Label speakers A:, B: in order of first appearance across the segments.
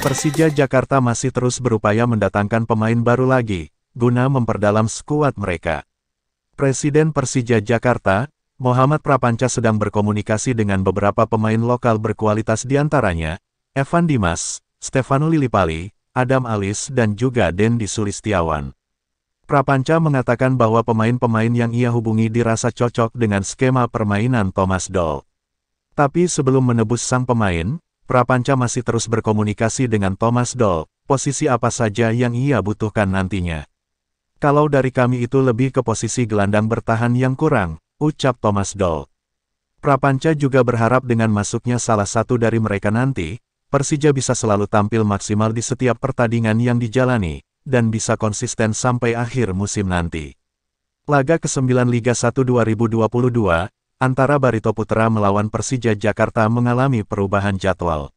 A: Persija Jakarta masih terus berupaya mendatangkan pemain baru lagi, guna memperdalam skuad mereka. Presiden Persija Jakarta, Muhammad Prapanca sedang berkomunikasi dengan beberapa pemain lokal berkualitas diantaranya, Evan Dimas, Stefano Lilipali, Adam Alis dan juga Dendi Sulistiawan. Prapanca mengatakan bahwa pemain-pemain yang ia hubungi dirasa cocok dengan skema permainan Thomas Doll. Tapi sebelum menebus sang pemain, Prapanca masih terus berkomunikasi dengan Thomas Doll, posisi apa saja yang ia butuhkan nantinya. Kalau dari kami itu lebih ke posisi gelandang bertahan yang kurang, ucap Thomas Doll. Prapanca juga berharap dengan masuknya salah satu dari mereka nanti, Persija bisa selalu tampil maksimal di setiap pertandingan yang dijalani, dan bisa konsisten sampai akhir musim nanti. Laga ke-9 Liga 1 2022, antara Barito Putra melawan Persija Jakarta mengalami perubahan jadwal.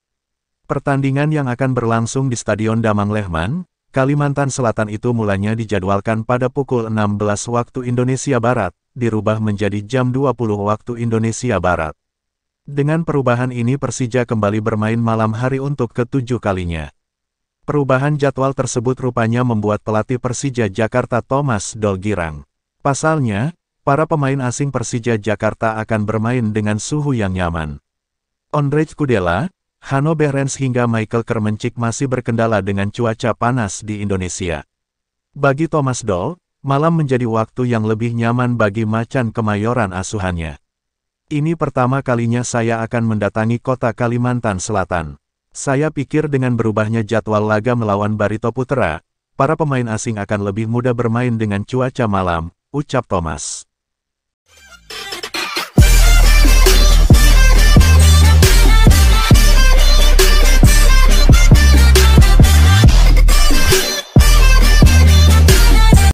A: Pertandingan yang akan berlangsung di Stadion Damang Lehman, Kalimantan Selatan itu mulanya dijadwalkan pada pukul 16 waktu Indonesia Barat, dirubah menjadi jam 20 waktu Indonesia Barat. Dengan perubahan ini Persija kembali bermain malam hari untuk ketujuh kalinya. Perubahan jadwal tersebut rupanya membuat pelatih Persija Jakarta Thomas Dolgirang. Pasalnya, para pemain asing Persija Jakarta akan bermain dengan suhu yang nyaman. Ondrej Kudela, Hano Behrens hingga Michael Kermencik masih berkendala dengan cuaca panas di Indonesia. Bagi Thomas Doll, malam menjadi waktu yang lebih nyaman bagi macan kemayoran asuhannya. Ini pertama kalinya saya akan mendatangi kota Kalimantan Selatan. Saya pikir dengan berubahnya jadwal laga melawan Barito Putra, para pemain asing akan lebih mudah bermain dengan cuaca malam, ucap Thomas.